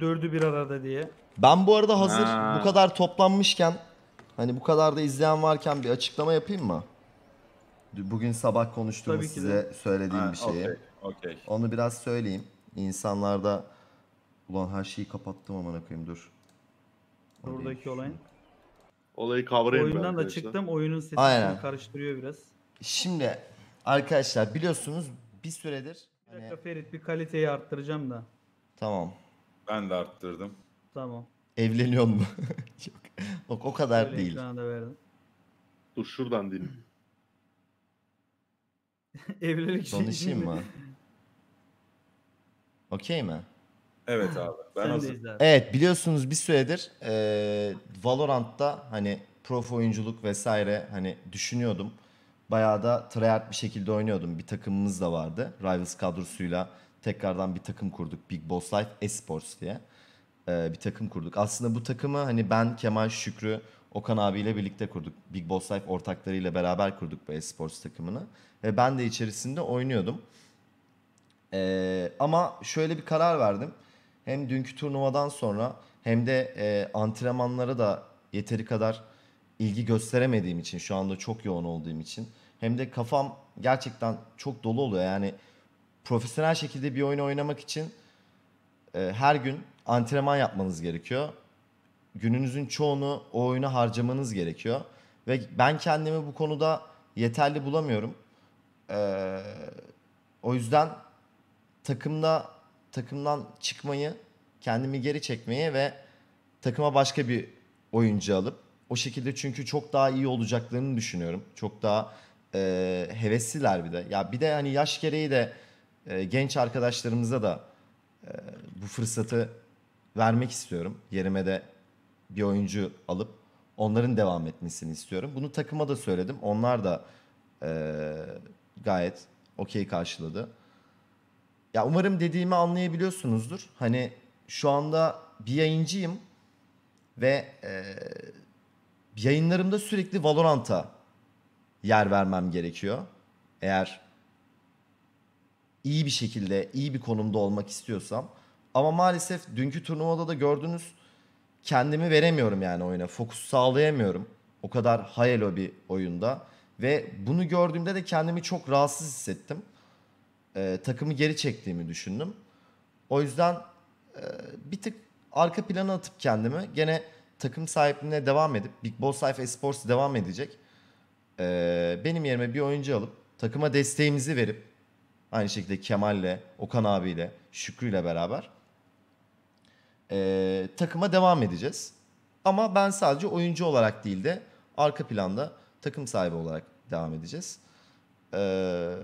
Dördü bir arada diye. Ben bu arada hazır Ha. bu kadar toplanmışken hani bu kadar da izleyen varken bir açıklama yapayım mı? Bugün sabah konuştuğumuz Tabii ki size söylediğim Ha, bir şeyi. Okey. okey. Onu biraz söyleyeyim. İnsanlarda ulan her şeyi kapattım amına koyayım dur. Buradaki olayın. Olayı kavrayayım ben Oyundan da çıktım. Oyunun sesini Aynen. karıştırıyor biraz. Şimdi arkadaşlar biliyorsunuz bir süredir Bir hani, Ferit bir kaliteyi arttıracağım da. tamam. Ben de arttırdım. Tamam. Evleniyor mu? Yok. O, o kadar Öyle değil. Ben de verdim. Dur şuradan dinle. Evlilik şey Konuşayım değil mi? mı? Okey mi? Evet abi. Ben Sen de hazır. izle abi. Evet biliyorsunuz bir süredir eee, Valorant'ta hani prof oyunculuk vesaire hani düşünüyordum. Bayağı da tryhard bir şekilde oynuyordum. Bir takımımız da vardı. Rivals kadrosuyla tekrardan bir takım kurduk. Big Boss Life Esports diye e, bir takım kurduk. Aslında bu takımı hani ben Kemal Şükrü Okan abiyle birlikte kurduk. Big Boss Life ortaklarıyla beraber kurduk bu esports takımını. Ve ben de içerisinde oynuyordum. E, ama şöyle bir karar verdim. Hem dünkü turnuvadan sonra hem de e, antrenmanlara da yeteri kadar ilgi gösteremediğim için şu anda çok yoğun olduğum için hem de kafam gerçekten çok dolu oluyor. Yani profesyonel şekilde bir oyunu oynamak için e, her gün antrenman yapmanız gerekiyor. Gününüzün çoğunu o oyuna harcamanız gerekiyor. Ve ben kendimi bu konuda yeterli bulamıyorum. E, o yüzden takımda takımdan çıkmayı, kendimi geri çekmeyi ve takıma başka bir oyuncu alıp o şekilde çünkü çok daha iyi olacaklarını düşünüyorum. Çok daha e, hevesliler bir de. Ya bir de hani yaş gereği de e, genç arkadaşlarımıza da e, bu fırsatı vermek istiyorum. Yerime de bir oyuncu alıp onların devam etmesini istiyorum. Bunu takıma da söyledim. Onlar da e, gayet okey karşıladı. Ya umarım dediğimi anlayabiliyorsunuzdur. Hani şu anda bir yayıncıyım ve e, yayınlarımda sürekli Valorant'a yer vermem gerekiyor. Eğer iyi bir şekilde, iyi bir konumda olmak istiyorsam. Ama maalesef dünkü turnuvada da gördünüz kendimi veremiyorum yani oyuna. Fokus sağlayamıyorum. O kadar high elo bir oyunda. Ve bunu gördüğümde de kendimi çok rahatsız hissettim. Ee, takımı geri çektiğimi düşündüm. O yüzden e, bir tık arka plana atıp kendimi gene takım sahipliğine devam edip Big Boss Life Esports devam edecek. Ee, benim yerime bir oyuncu alıp takıma desteğimizi verip Aynı şekilde Kemal'le, Okan abiyle, Şükrü'yle beraber e, takıma devam edeceğiz. Ama ben sadece oyuncu olarak değil de arka planda takım sahibi olarak devam edeceğiz. E,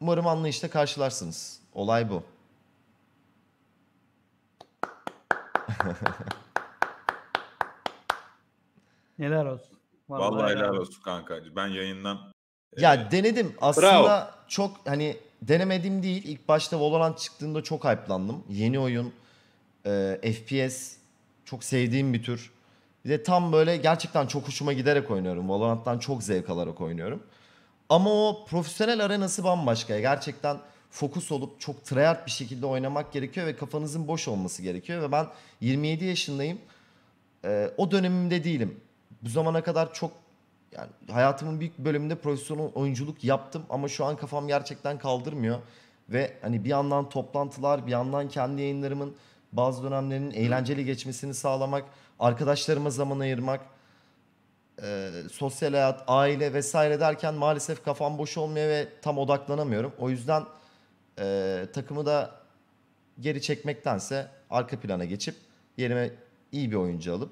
umarım anlayışla karşılarsınız. Olay bu. Neler olsun. Vallahi, Vallahi helal olsun kanka. Ben yayından ya evet. denedim aslında Bravo. çok hani denemedim değil. İlk başta Valorant çıktığında çok hype'landım. Yeni oyun, e, FPS çok sevdiğim bir tür. Bir de tam böyle gerçekten çok hoşuma giderek oynuyorum. Valorant'tan çok zevk alarak oynuyorum. Ama o profesyonel arenası bambaşka. Gerçekten fokus olup çok tryhard bir şekilde oynamak gerekiyor ve kafanızın boş olması gerekiyor. Ve ben 27 yaşındayım. E, o dönemimde değilim. Bu zamana kadar çok yani hayatımın büyük bölümünde profesyonel oyunculuk yaptım ama şu an kafam gerçekten kaldırmıyor. Ve hani bir yandan toplantılar, bir yandan kendi yayınlarımın bazı dönemlerinin eğlenceli geçmesini sağlamak, arkadaşlarıma zaman ayırmak, e, sosyal hayat, aile vesaire derken maalesef kafam boş olmuyor ve tam odaklanamıyorum. O yüzden e, takımı da geri çekmektense arka plana geçip yerime iyi bir oyuncu alıp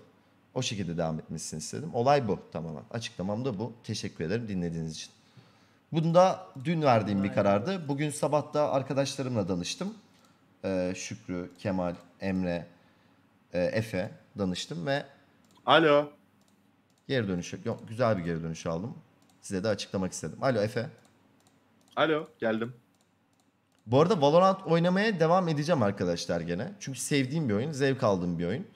o şekilde devam etmesini istedim. Olay bu tamamen. Açıklamam da bu. Teşekkür ederim dinlediğiniz için. da dün verdiğim bir karardı. Bugün sabah da arkadaşlarımla danıştım. Ee, Şükrü, Kemal, Emre, e, Efe danıştım ve Alo. geri dönüş yok güzel bir geri dönüş aldım. Size de açıklamak istedim. Alo Efe. Alo geldim. Bu arada Valorant oynamaya devam edeceğim arkadaşlar gene. Çünkü sevdiğim bir oyun, zevk aldığım bir oyun.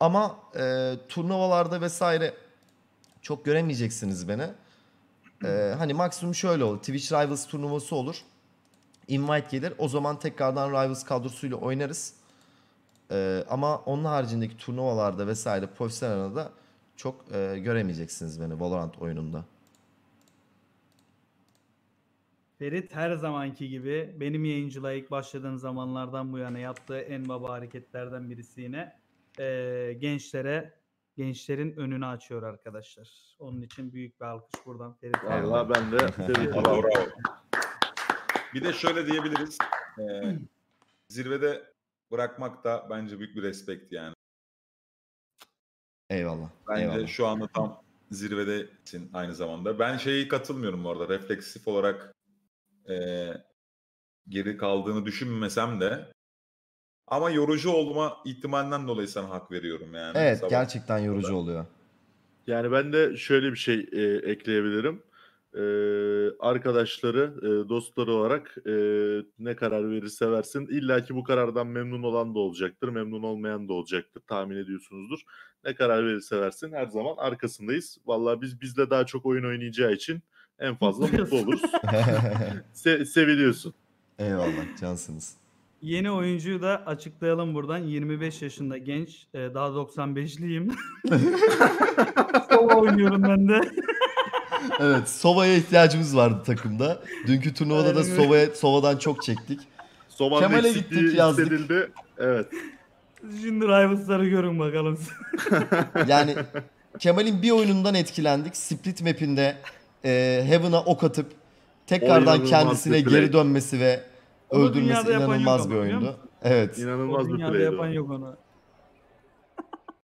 Ama e, turnuvalarda vesaire çok göremeyeceksiniz beni. E, hani maksimum şöyle olur. Twitch Rivals turnuvası olur. Invite gelir. O zaman tekrardan Rivals kadrosuyla oynarız. E, ama onun haricindeki turnuvalarda vesaire profesyonel arada çok e, göremeyeceksiniz beni Valorant oyununda. Ferit her zamanki gibi benim yayıncılığa ilk başladığım zamanlardan bu yana yaptığı en baba hareketlerden birisi yine e, gençlere gençlerin önünü açıyor arkadaşlar. Onun için büyük bir alkış buradan Ferit ben de Ferit Bir de şöyle diyebiliriz. Ee, zirvede bırakmak da bence büyük bir respekt yani. Eyvallah. Bence eyvallah. şu anda tam zirvedesin aynı zamanda. Ben şeyi katılmıyorum orada, Refleksif olarak e, geri kaldığını düşünmesem de ama yorucu olma ihtimalinden dolayı sana hak veriyorum yani. Evet sabah. gerçekten yorucu oluyor. Yani ben de şöyle bir şey e, ekleyebilirim. E, arkadaşları, e, dostları olarak e, ne karar verirse versin illaki bu karardan memnun olan da olacaktır, memnun olmayan da olacaktır tahmin ediyorsunuzdur. Ne karar verirse versin her zaman arkasındayız. Vallahi biz bizle daha çok oyun oynayacağı için en fazla mutlu oluruz. Se- seviliyorsun. Eyvallah cansınız. Yeni oyuncuyu da açıklayalım buradan. 25 yaşında genç. Ee, daha 95'liyim. Sova oynuyorum ben de. evet Sova'ya ihtiyacımız vardı takımda. Dünkü turnuvada da Sova'ya, Sova'dan çok çektik. Soma'nın Kemal'e gittik yazdık. Evet. Şimdi Rivals'ları görün bakalım. Yani Kemal'in bir oyunundan etkilendik. Split map'inde e, Heaven'a ok atıp tekrardan İnanılmaz kendisine geri dönmesi ve Öldürmesi inanılmaz bir oyundu. Evet. İnanılmaz bir play. yapan yok ona.